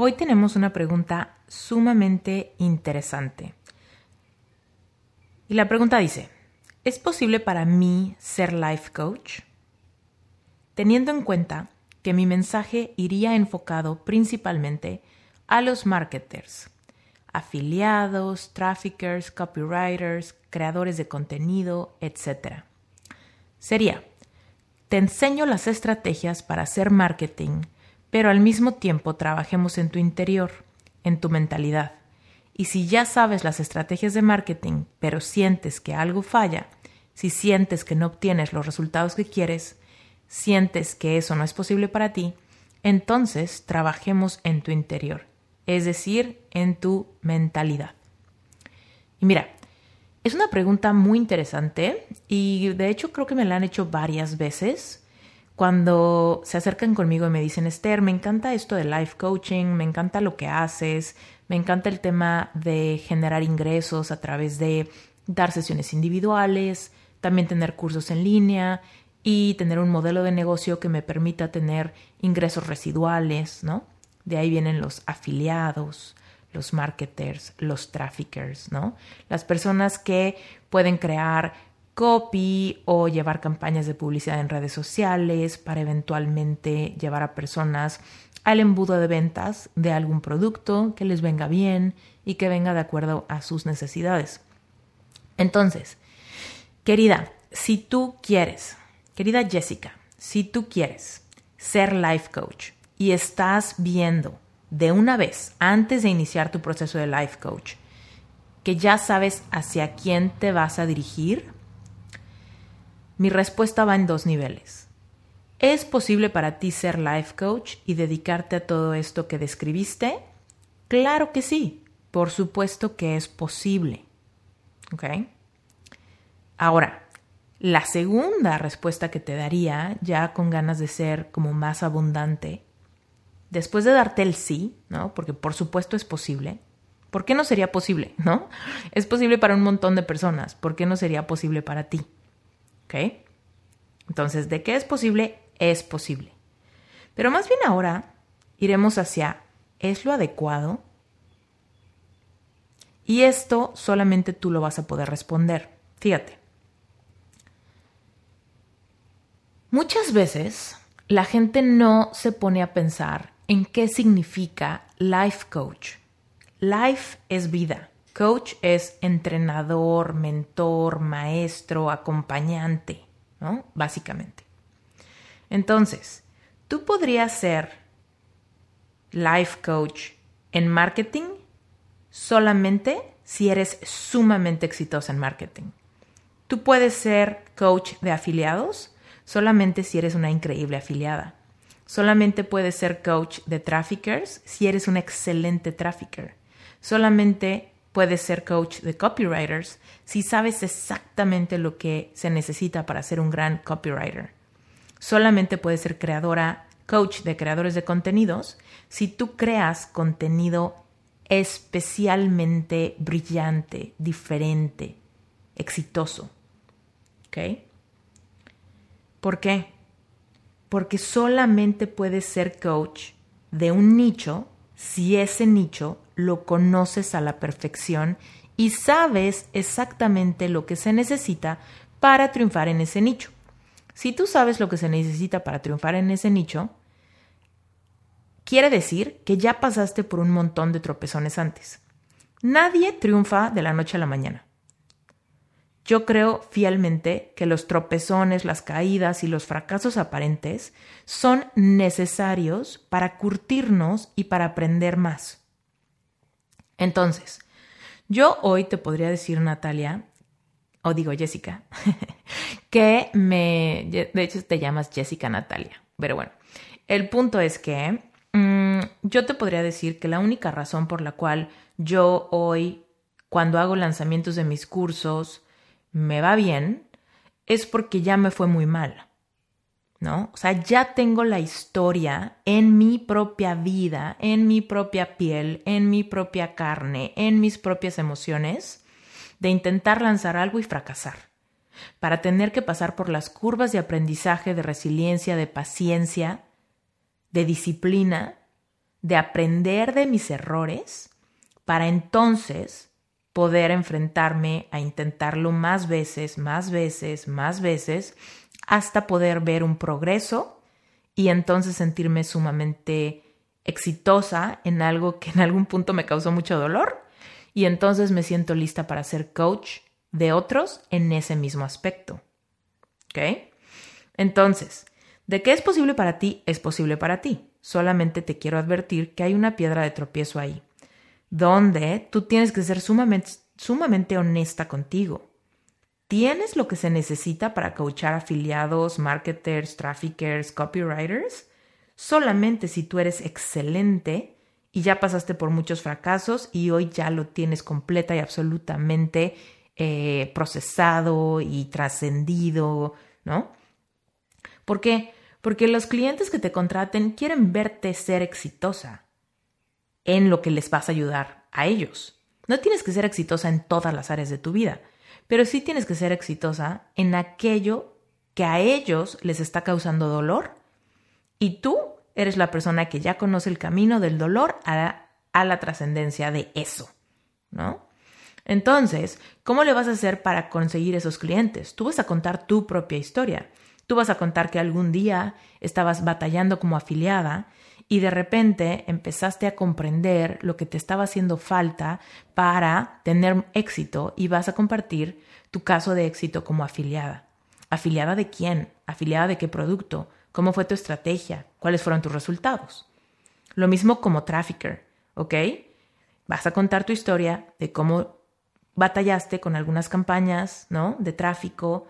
Hoy tenemos una pregunta sumamente interesante. Y la pregunta dice, ¿es posible para mí ser life coach? Teniendo en cuenta que mi mensaje iría enfocado principalmente a los marketers, afiliados, traffickers, copywriters, creadores de contenido, etc. Sería, te enseño las estrategias para hacer marketing pero al mismo tiempo trabajemos en tu interior, en tu mentalidad. Y si ya sabes las estrategias de marketing, pero sientes que algo falla, si sientes que no obtienes los resultados que quieres, sientes que eso no es posible para ti, entonces trabajemos en tu interior, es decir, en tu mentalidad. Y mira, es una pregunta muy interesante y de hecho creo que me la han hecho varias veces cuando se acercan conmigo y me dicen, Esther, me encanta esto de life coaching, me encanta lo que haces, me encanta el tema de generar ingresos a través de dar sesiones individuales, también tener cursos en línea y tener un modelo de negocio que me permita tener ingresos residuales, ¿no? De ahí vienen los afiliados, los marketers, los traffickers, ¿no? Las personas que pueden crear copy o llevar campañas de publicidad en redes sociales para eventualmente llevar a personas al embudo de ventas de algún producto que les venga bien y que venga de acuerdo a sus necesidades. Entonces, querida, si tú quieres, querida Jessica, si tú quieres ser life coach y estás viendo de una vez antes de iniciar tu proceso de life coach que ya sabes hacia quién te vas a dirigir, mi respuesta va en dos niveles. ¿Es posible para ti ser life coach y dedicarte a todo esto que describiste? Claro que sí, por supuesto que es posible. ¿Ok? Ahora, la segunda respuesta que te daría, ya con ganas de ser como más abundante, después de darte el sí, ¿no? Porque por supuesto es posible. ¿Por qué no sería posible, no? Es posible para un montón de personas. ¿Por qué no sería posible para ti? ¿Ok? Entonces, ¿de qué es posible? Es posible. Pero más bien ahora iremos hacia ¿es lo adecuado? Y esto solamente tú lo vas a poder responder. Fíjate. Muchas veces la gente no se pone a pensar en qué significa life coach. Life es vida. Coach es entrenador, mentor, maestro, acompañante, ¿no? Básicamente. Entonces, tú podrías ser life coach en marketing solamente si eres sumamente exitosa en marketing. Tú puedes ser coach de afiliados solamente si eres una increíble afiliada. Solamente puedes ser coach de traffickers si eres un excelente trafficker. Solamente Puedes ser coach de copywriters si sabes exactamente lo que se necesita para ser un gran copywriter. Solamente puedes ser creadora, coach de creadores de contenidos si tú creas contenido especialmente brillante, diferente, exitoso. ¿Ok? ¿Por qué? Porque solamente puedes ser coach de un nicho si ese nicho lo conoces a la perfección y sabes exactamente lo que se necesita para triunfar en ese nicho. Si tú sabes lo que se necesita para triunfar en ese nicho, quiere decir que ya pasaste por un montón de tropezones antes. Nadie triunfa de la noche a la mañana. Yo creo fielmente que los tropezones, las caídas y los fracasos aparentes son necesarios para curtirnos y para aprender más. Entonces, yo hoy te podría decir, Natalia, o digo Jessica, que me... De hecho, te llamas Jessica Natalia. Pero bueno, el punto es que mm, yo te podría decir que la única razón por la cual yo hoy, cuando hago lanzamientos de mis cursos, me va bien, es porque ya me fue muy mal. ¿No? O sea, ya tengo la historia en mi propia vida, en mi propia piel, en mi propia carne, en mis propias emociones, de intentar lanzar algo y fracasar, para tener que pasar por las curvas de aprendizaje, de resiliencia, de paciencia, de disciplina, de aprender de mis errores, para entonces poder enfrentarme a intentarlo más veces, más veces, más veces, hasta poder ver un progreso y entonces sentirme sumamente exitosa en algo que en algún punto me causó mucho dolor y entonces me siento lista para ser coach de otros en ese mismo aspecto. ¿Ok? Entonces, ¿de qué es posible para ti? Es posible para ti. Solamente te quiero advertir que hay una piedra de tropiezo ahí donde tú tienes que ser sumamente, honesta contigo. ¿Tienes lo que se necesita para coachar afiliados, marketers, traffickers, copywriters? Solamente si tú eres excelente y ya pasaste por muchos fracasos y hoy ya lo tienes completa y absolutamente eh, procesado y trascendido, ¿no? ¿Por qué? Porque los clientes que te contraten quieren verte ser exitosa en lo que les vas a ayudar a ellos. No tienes que ser exitosa en todas las áreas de tu vida, pero sí tienes que ser exitosa en aquello que a ellos les está causando dolor y tú eres la persona que ya conoce el camino del dolor a la, trascendencia de eso, ¿no? Entonces, ¿cómo le vas a hacer para conseguir esos clientes? Tú vas a contar tu propia historia. Tú vas a contar que algún día estabas batallando como afiliada y de repente empezaste a comprender lo que te estaba haciendo falta para tener éxito y vas a compartir tu caso de éxito como afiliada. ¿Afiliada de quién? ¿Afiliada de qué producto? ¿Cómo fue tu estrategia? ¿Cuáles fueron tus resultados? Lo mismo como trafficker, ¿ok? Vas a contar tu historia de cómo batallaste con algunas campañas, ¿no? De tráfico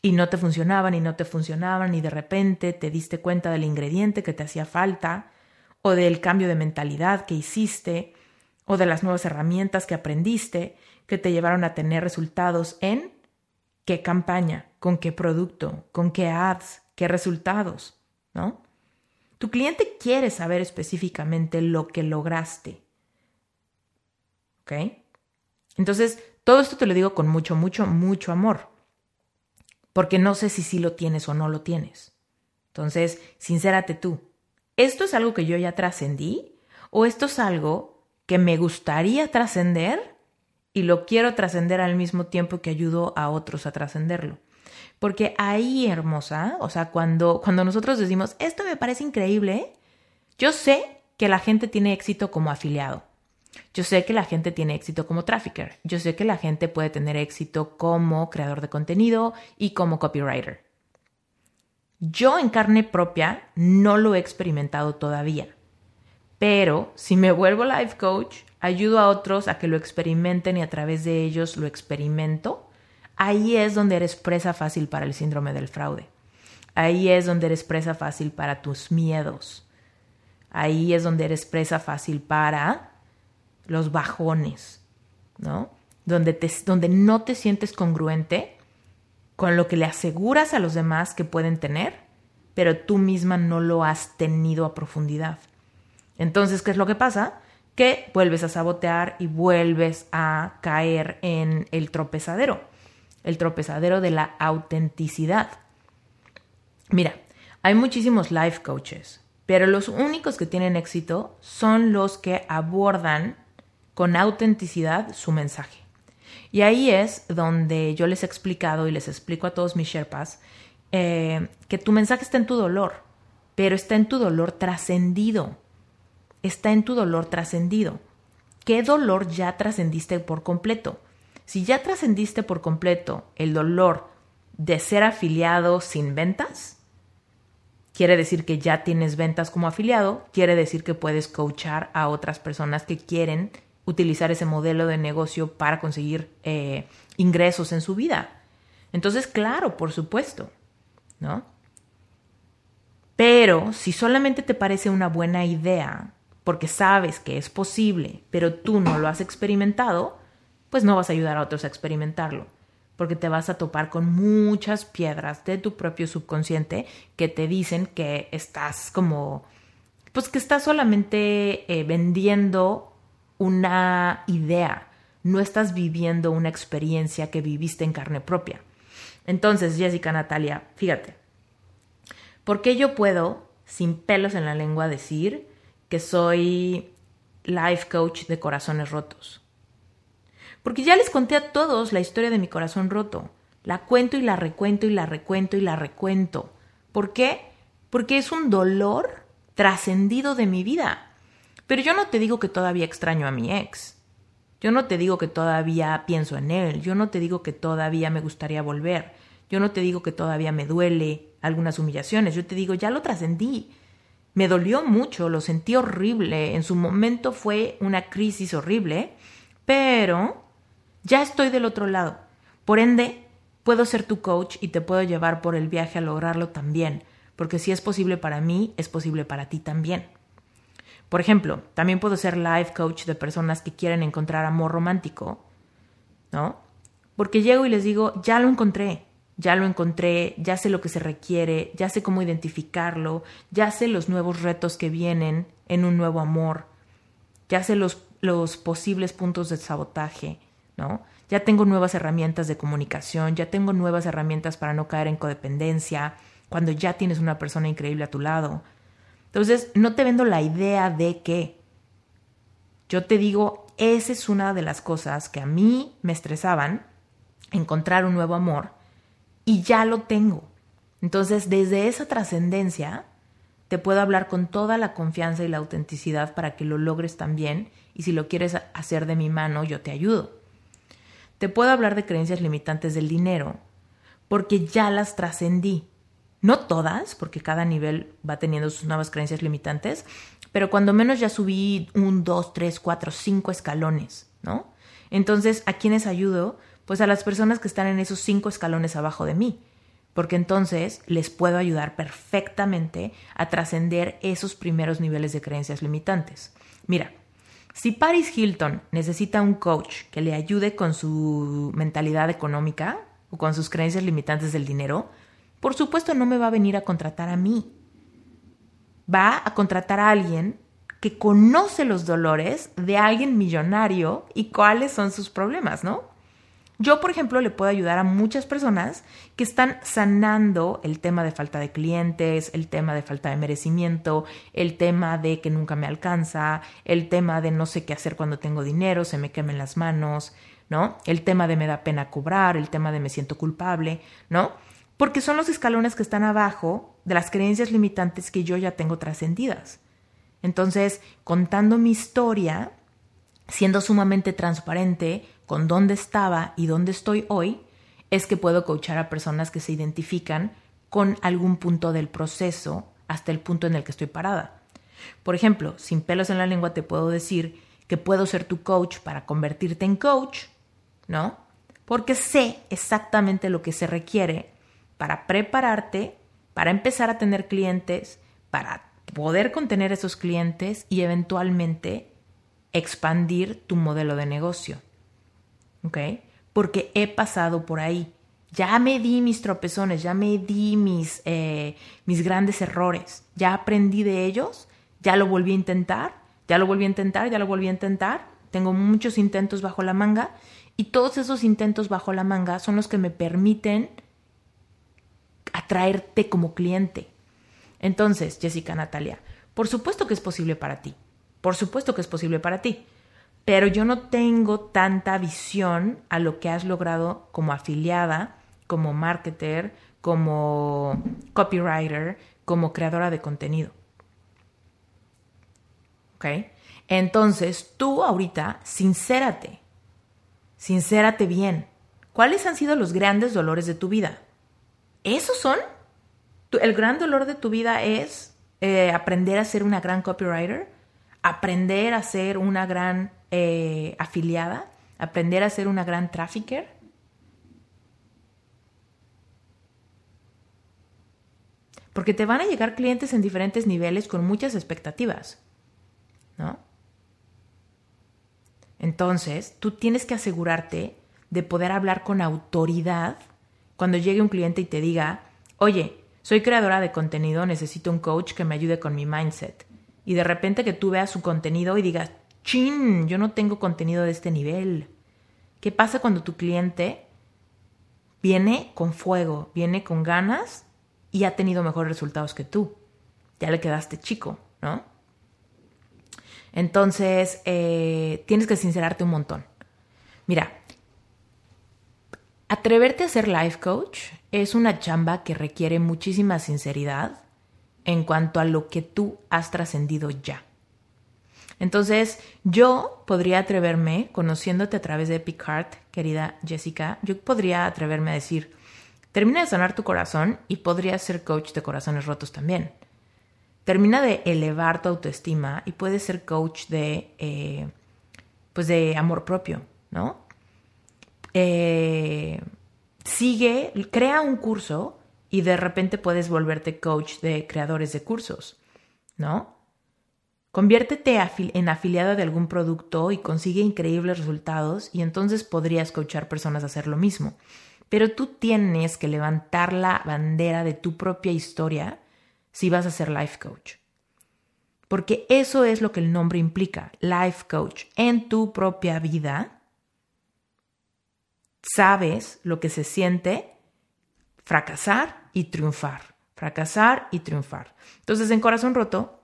y no te funcionaban y no te funcionaban y de repente te diste cuenta del ingrediente que te hacía falta o del cambio de mentalidad que hiciste, o de las nuevas herramientas que aprendiste que te llevaron a tener resultados en qué campaña, con qué producto, con qué ads, qué resultados, ¿no? Tu cliente quiere saber específicamente lo que lograste. ¿Ok? Entonces, todo esto te lo digo con mucho, mucho, mucho amor. Porque no sé si sí lo tienes o no lo tienes. Entonces, sincérate tú. ¿esto es algo que yo ya trascendí? ¿O esto es algo que me gustaría trascender y lo quiero trascender al mismo tiempo que ayudo a otros a trascenderlo? Porque ahí, hermosa, o sea, cuando, cuando nosotros decimos, esto me parece increíble, yo sé que la gente tiene éxito como afiliado. Yo sé que la gente tiene éxito como trafficker. Yo sé que la gente puede tener éxito como creador de contenido y como copywriter. Yo en carne propia no lo he experimentado todavía, pero si me vuelvo life coach, ayudo a otros a que lo experimenten y a través de ellos lo experimento, ahí es donde eres presa fácil para el síndrome del fraude. Ahí es donde eres presa fácil para tus miedos. Ahí es donde eres presa fácil para los bajones, ¿no? Donde, donde no te sientes congruente con lo que le aseguras a los demás que pueden tener, pero tú misma no lo has tenido a profundidad. Entonces, ¿qué es lo que pasa? Que vuelves a sabotear y vuelves a caer en el tropezadero, el tropezadero de la autenticidad. Mira, hay muchísimos life coaches, pero los únicos que tienen éxito son los que abordan con autenticidad su mensaje. Y ahí es donde yo les he explicado y les explico a todos mis Sherpas eh, que tu mensaje está en tu dolor, pero está en tu dolor trascendido. Está en tu dolor trascendido. ¿Qué dolor ya trascendiste por completo? Si ya trascendiste por completo el dolor de ser afiliado sin ventas, quiere decir que ya tienes ventas como afiliado, quiere decir que puedes coachar a otras personas que quieren utilizar ese modelo de negocio para conseguir eh, ingresos en su vida. Entonces, claro, por supuesto, ¿no? Pero si solamente te parece una buena idea, porque sabes que es posible, pero tú no lo has experimentado, pues no vas a ayudar a otros a experimentarlo, porque te vas a topar con muchas piedras de tu propio subconsciente que te dicen que estás como, pues que estás solamente eh, vendiendo una idea, no estás viviendo una experiencia que viviste en carne propia. Entonces, Jessica, Natalia, fíjate, ¿por qué yo puedo, sin pelos en la lengua, decir que soy life coach de corazones rotos? Porque ya les conté a todos la historia de mi corazón roto. La cuento y la recuento y la recuento y la recuento. ¿Por qué? Porque es un dolor trascendido de mi vida. Pero yo no te digo que todavía extraño a mi ex. Yo no te digo que todavía pienso en él. Yo no te digo que todavía me gustaría volver. Yo no te digo que todavía me duele algunas humillaciones. Yo te digo, ya lo trascendí. Me dolió mucho, lo sentí horrible. En su momento fue una crisis horrible, pero ya estoy del otro lado. Por ende, puedo ser tu coach y te puedo llevar por el viaje a lograrlo también, porque si es posible para mí, es posible para ti también. Por ejemplo, también puedo ser life coach de personas que quieren encontrar amor romántico, ¿no? Porque llego y les digo, ya lo encontré, ya lo encontré, ya sé lo que se requiere, ya sé cómo identificarlo, ya sé los nuevos retos que vienen en un nuevo amor, ya sé los, los posibles puntos de sabotaje, ¿no? Ya tengo nuevas herramientas de comunicación, ya tengo nuevas herramientas para no caer en codependencia, cuando ya tienes una persona increíble a tu lado, entonces, no te vendo la idea de que yo te digo, esa es una de las cosas que a mí me estresaban, encontrar un nuevo amor, y ya lo tengo. Entonces, desde esa trascendencia, te puedo hablar con toda la confianza y la autenticidad para que lo logres también, y si lo quieres hacer de mi mano, yo te ayudo. Te puedo hablar de creencias limitantes del dinero, porque ya las trascendí no todas, porque cada nivel va teniendo sus nuevas creencias limitantes, pero cuando menos ya subí un, dos, tres, cuatro, cinco escalones, ¿no? Entonces, ¿a quiénes ayudo? Pues a las personas que están en esos cinco escalones abajo de mí, porque entonces les puedo ayudar perfectamente a trascender esos primeros niveles de creencias limitantes. Mira, si Paris Hilton necesita un coach que le ayude con su mentalidad económica o con sus creencias limitantes del dinero, por supuesto no me va a venir a contratar a mí. Va a contratar a alguien que conoce los dolores de alguien millonario y cuáles son sus problemas, ¿no? Yo, por ejemplo, le puedo ayudar a muchas personas que están sanando el tema de falta de clientes, el tema de falta de merecimiento, el tema de que nunca me alcanza, el tema de no sé qué hacer cuando tengo dinero, se me quemen las manos, ¿no? El tema de me da pena cobrar, el tema de me siento culpable, ¿no? porque son los escalones que están abajo de las creencias limitantes que yo ya tengo trascendidas. Entonces, contando mi historia, siendo sumamente transparente con dónde estaba y dónde estoy hoy, es que puedo coachar a personas que se identifican con algún punto del proceso hasta el punto en el que estoy parada. Por ejemplo, sin pelos en la lengua te puedo decir que puedo ser tu coach para convertirte en coach, ¿no? Porque sé exactamente lo que se requiere para prepararte, para empezar a tener clientes, para poder contener esos clientes y eventualmente expandir tu modelo de negocio. ¿Ok? Porque he pasado por ahí. Ya me di mis tropezones, ya me di mis, eh, mis grandes errores, ya aprendí de ellos, ya lo volví a intentar, ya lo volví a intentar, ya lo volví a intentar. Tengo muchos intentos bajo la manga y todos esos intentos bajo la manga son los que me permiten traerte como cliente. Entonces, Jessica Natalia, por supuesto que es posible para ti, por supuesto que es posible para ti, pero yo no tengo tanta visión a lo que has logrado como afiliada, como marketer, como copywriter, como creadora de contenido. ¿Ok? Entonces, tú ahorita, sincérate, sincérate bien. ¿Cuáles han sido los grandes dolores de tu vida? ¿Esos son? ¿El gran dolor de tu vida es eh, aprender a ser una gran copywriter? ¿Aprender a ser una gran eh, afiliada? ¿Aprender a ser una gran trafficker? Porque te van a llegar clientes en diferentes niveles con muchas expectativas, ¿no? Entonces, tú tienes que asegurarte de poder hablar con autoridad cuando llegue un cliente y te diga, oye, soy creadora de contenido, necesito un coach que me ayude con mi mindset. Y de repente que tú veas su contenido y digas, chin, yo no tengo contenido de este nivel. ¿Qué pasa cuando tu cliente viene con fuego, viene con ganas y ha tenido mejores resultados que tú? Ya le quedaste chico, ¿no? Entonces, eh, tienes que sincerarte un montón. Mira, Atreverte a ser life coach es una chamba que requiere muchísima sinceridad en cuanto a lo que tú has trascendido ya. Entonces, yo podría atreverme, conociéndote a través de Picard, querida Jessica, yo podría atreverme a decir, termina de sanar tu corazón y podrías ser coach de corazones rotos también. Termina de elevar tu autoestima y puedes ser coach de, eh, pues de amor propio, ¿no? Eh, sigue, crea un curso y de repente puedes volverte coach de creadores de cursos, ¿no? Conviértete en afiliada de algún producto y consigue increíbles resultados y entonces podrías coachar personas a hacer lo mismo. Pero tú tienes que levantar la bandera de tu propia historia si vas a ser life coach. Porque eso es lo que el nombre implica, life coach, en tu propia vida sabes lo que se siente fracasar y triunfar, fracasar y triunfar. Entonces, en corazón roto,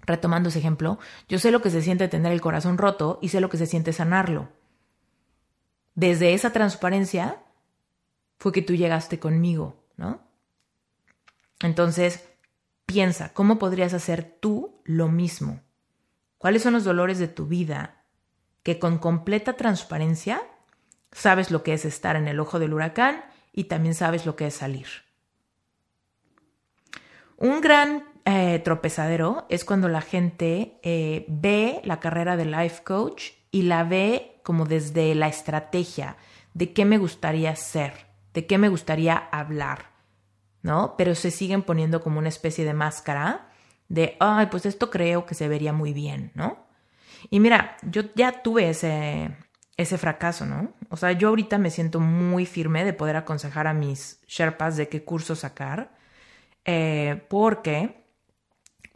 retomando ese ejemplo, yo sé lo que se siente tener el corazón roto y sé lo que se siente sanarlo. Desde esa transparencia fue que tú llegaste conmigo, ¿no? Entonces, piensa, ¿cómo podrías hacer tú lo mismo? ¿Cuáles son los dolores de tu vida que con completa transparencia Sabes lo que es estar en el ojo del huracán y también sabes lo que es salir. Un gran eh, tropezadero es cuando la gente eh, ve la carrera de life coach y la ve como desde la estrategia de qué me gustaría ser, de qué me gustaría hablar, ¿no? Pero se siguen poniendo como una especie de máscara de, ay, pues esto creo que se vería muy bien, ¿no? Y mira, yo ya tuve ese, ese fracaso, ¿no? O sea, yo ahorita me siento muy firme de poder aconsejar a mis Sherpas de qué curso sacar, eh, porque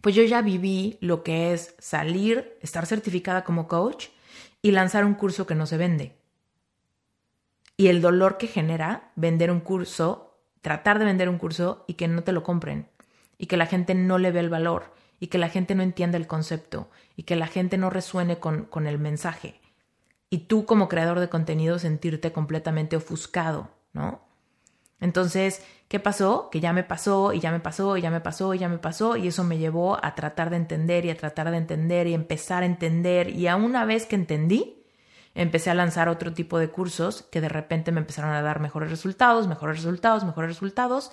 pues yo ya viví lo que es salir, estar certificada como coach y lanzar un curso que no se vende. Y el dolor que genera vender un curso, tratar de vender un curso y que no te lo compren, y que la gente no le ve el valor, y que la gente no entienda el concepto, y que la gente no resuene con el mensaje y tú como creador de contenido sentirte completamente ofuscado, ¿no? Entonces, ¿qué pasó? Que ya me pasó y ya me pasó y ya me pasó y ya me pasó y eso me llevó a tratar de entender y a tratar de entender y empezar a entender y a una vez que entendí, empecé a lanzar otro tipo de cursos que de repente me empezaron a dar mejores resultados, mejores resultados, mejores resultados.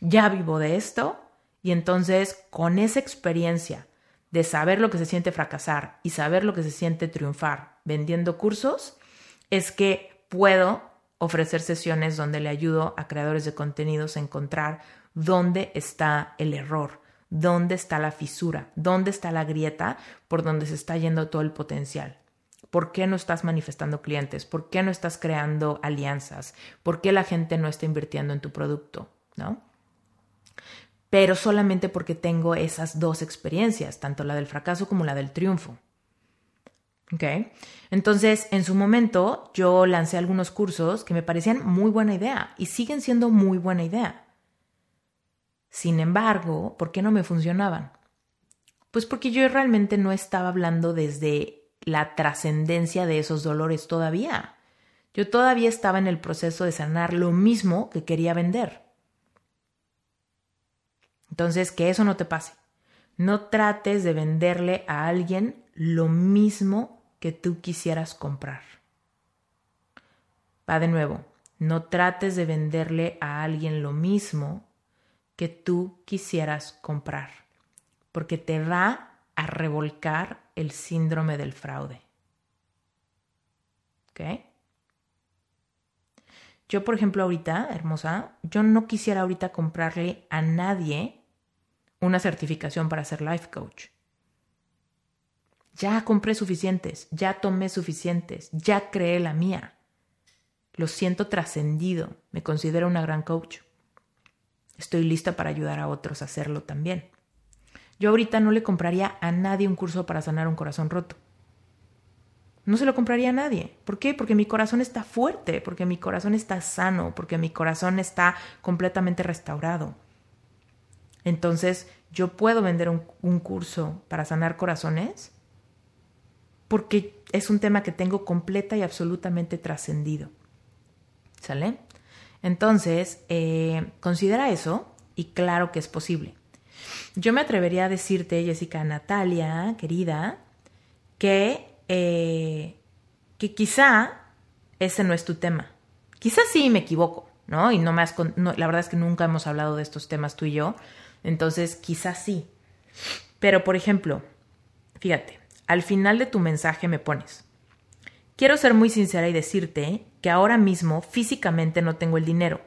Ya vivo de esto y entonces con esa experiencia de saber lo que se siente fracasar y saber lo que se siente triunfar vendiendo cursos es que puedo ofrecer sesiones donde le ayudo a creadores de contenidos a encontrar dónde está el error, dónde está la fisura, dónde está la grieta por donde se está yendo todo el potencial. ¿Por qué no estás manifestando clientes? ¿Por qué no estás creando alianzas? ¿Por qué la gente no está invirtiendo en tu producto? ¿No? pero solamente porque tengo esas dos experiencias, tanto la del fracaso como la del triunfo. Entonces, en su momento, yo lancé algunos cursos que me parecían muy buena idea y siguen siendo muy buena idea. Sin embargo, ¿por qué no me funcionaban? Pues porque yo realmente no estaba hablando desde la trascendencia de esos dolores todavía. Yo todavía estaba en el proceso de sanar lo mismo que quería vender. Entonces, que eso no te pase. No trates de venderle a alguien lo mismo que tú quisieras comprar. Va de nuevo, no trates de venderle a alguien lo mismo que tú quisieras comprar, porque te va a revolcar el síndrome del fraude. ¿Ok? Yo, por ejemplo, ahorita, hermosa, yo no quisiera ahorita comprarle a nadie una certificación para ser life coach. Ya compré suficientes, ya tomé suficientes, ya creé la mía. Lo siento trascendido, me considero una gran coach. Estoy lista para ayudar a otros a hacerlo también. Yo ahorita no le compraría a nadie un curso para sanar un corazón roto. No se lo compraría a nadie. ¿Por qué? Porque mi corazón está fuerte, porque mi corazón está sano, porque mi corazón está completamente restaurado. Entonces, yo puedo vender un, curso para sanar corazones porque es un tema que tengo completa y absolutamente trascendido. ¿Sale? Entonces, eh, considera eso y claro que es posible. Yo me atrevería a decirte, Jessica, Natalia, querida, que, eh, que quizá ese no es tu tema. Quizá sí me equivoco, ¿no? Y no más, no, la verdad es que nunca hemos hablado de estos temas tú y yo, entonces, quizás sí. Pero, por ejemplo, fíjate, al final de tu mensaje me pones, quiero ser muy sincera y decirte que ahora mismo físicamente no tengo el dinero,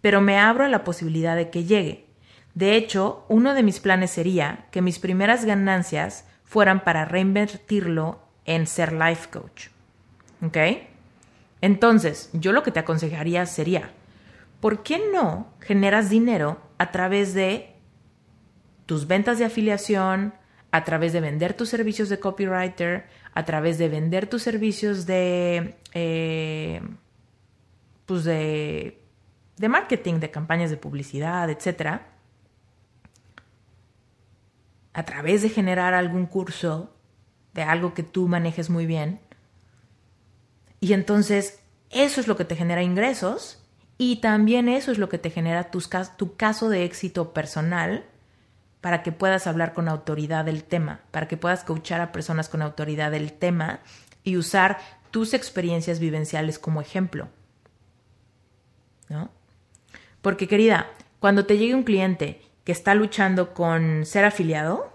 pero me abro a la posibilidad de que llegue. De hecho, uno de mis planes sería que mis primeras ganancias fueran para reinvertirlo en ser life coach. ¿Ok? Entonces, yo lo que te aconsejaría sería, ¿por qué no generas dinero a través de tus ventas de afiliación, a través de vender tus servicios de copywriter, a través de vender tus servicios de, eh, pues de, de marketing, de campañas de publicidad, etc. A través de generar algún curso de algo que tú manejes muy bien. Y entonces eso es lo que te genera ingresos y también eso es lo que te genera tus, tu caso de éxito personal para que puedas hablar con autoridad del tema, para que puedas coachar a personas con autoridad del tema y usar tus experiencias vivenciales como ejemplo. ¿No? Porque querida, cuando te llegue un cliente que está luchando con ser afiliado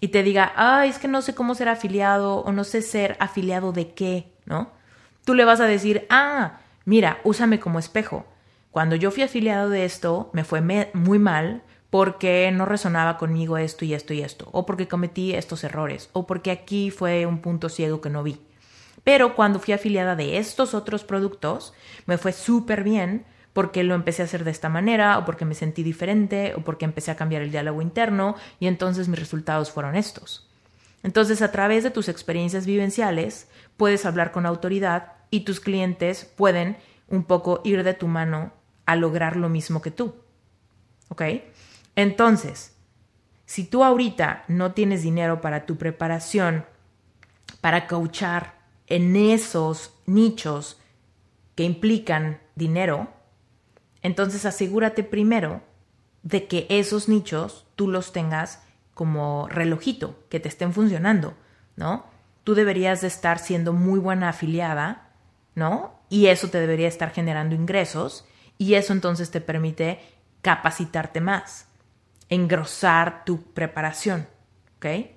y te diga, ah, es que no sé cómo ser afiliado o no sé ser afiliado de qué, ¿no? Tú le vas a decir, ah, mira, úsame como espejo. Cuando yo fui afiliado de esto, me fue muy mal, porque no resonaba conmigo esto y esto y esto, o porque cometí estos errores, o porque aquí fue un punto ciego que no vi. Pero cuando fui afiliada de estos otros productos, me fue súper bien porque lo empecé a hacer de esta manera, o porque me sentí diferente, o porque empecé a cambiar el diálogo interno, y entonces mis resultados fueron estos. Entonces, a través de tus experiencias vivenciales, puedes hablar con autoridad y tus clientes pueden un poco ir de tu mano a lograr lo mismo que tú. ¿Ok? Entonces, si tú ahorita no tienes dinero para tu preparación, para cauchar en esos nichos que implican dinero, entonces asegúrate primero de que esos nichos tú los tengas como relojito, que te estén funcionando, ¿no? Tú deberías de estar siendo muy buena afiliada, ¿no? Y eso te debería estar generando ingresos y eso entonces te permite capacitarte más engrosar tu preparación, ¿ok?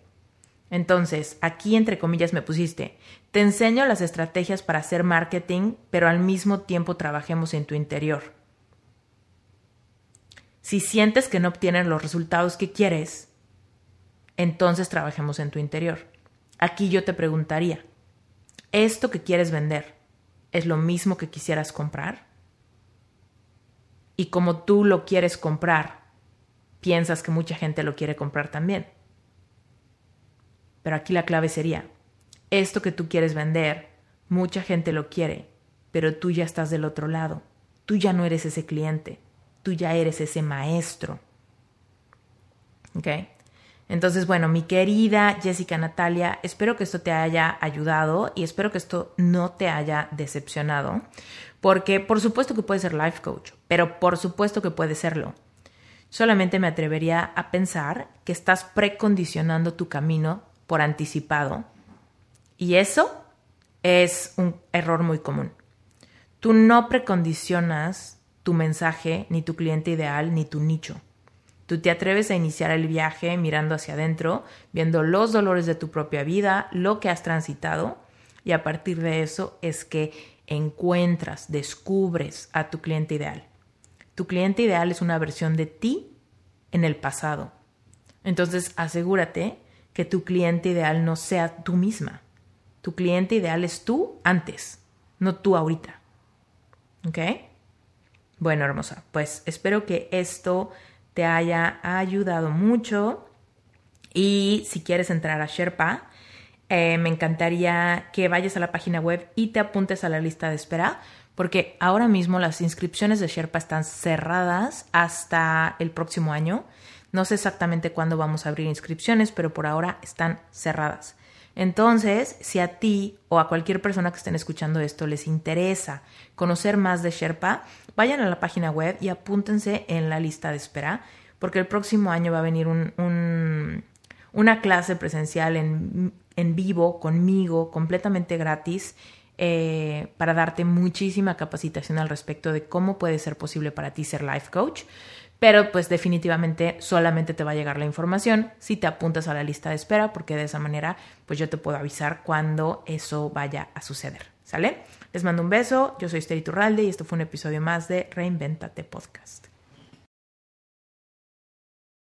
Entonces, aquí entre comillas me pusiste, te enseño las estrategias para hacer marketing, pero al mismo tiempo trabajemos en tu interior. Si sientes que no obtienes los resultados que quieres, entonces trabajemos en tu interior. Aquí yo te preguntaría, ¿esto que quieres vender es lo mismo que quisieras comprar? Y como tú lo quieres comprar, piensas que mucha gente lo quiere comprar también. Pero aquí la clave sería, esto que tú quieres vender, mucha gente lo quiere, pero tú ya estás del otro lado, tú ya no eres ese cliente, tú ya eres ese maestro. ¿Ok? Entonces, bueno, mi querida Jessica Natalia, espero que esto te haya ayudado y espero que esto no te haya decepcionado, porque por supuesto que puedes ser life coach, pero por supuesto que puedes serlo Solamente me atrevería a pensar que estás precondicionando tu camino por anticipado. Y eso es un error muy común. Tú no precondicionas tu mensaje, ni tu cliente ideal, ni tu nicho. Tú te atreves a iniciar el viaje mirando hacia adentro, viendo los dolores de tu propia vida, lo que has transitado, y a partir de eso es que encuentras, descubres a tu cliente ideal. Tu cliente ideal es una versión de ti en el pasado. Entonces asegúrate que tu cliente ideal no sea tú misma. Tu cliente ideal es tú antes, no tú ahorita. ¿Ok? Bueno, hermosa, pues espero que esto te haya ayudado mucho. Y si quieres entrar a Sherpa, eh, me encantaría que vayas a la página web y te apuntes a la lista de espera porque ahora mismo las inscripciones de Sherpa están cerradas hasta el próximo año. No sé exactamente cuándo vamos a abrir inscripciones, pero por ahora están cerradas. Entonces, si a ti o a cualquier persona que estén escuchando esto les interesa conocer más de Sherpa, vayan a la página web y apúntense en la lista de espera, porque el próximo año va a venir una clase presencial en vivo conmigo, completamente gratis eh, para darte muchísima capacitación al respecto de cómo puede ser posible para ti ser life coach. Pero pues definitivamente solamente te va a llegar la información si te apuntas a la lista de espera porque de esa manera pues yo te puedo avisar cuando eso vaya a suceder. ¿Sale? Les mando un beso, yo soy Steri Turralde y esto fue un episodio más de Reinventate Podcast.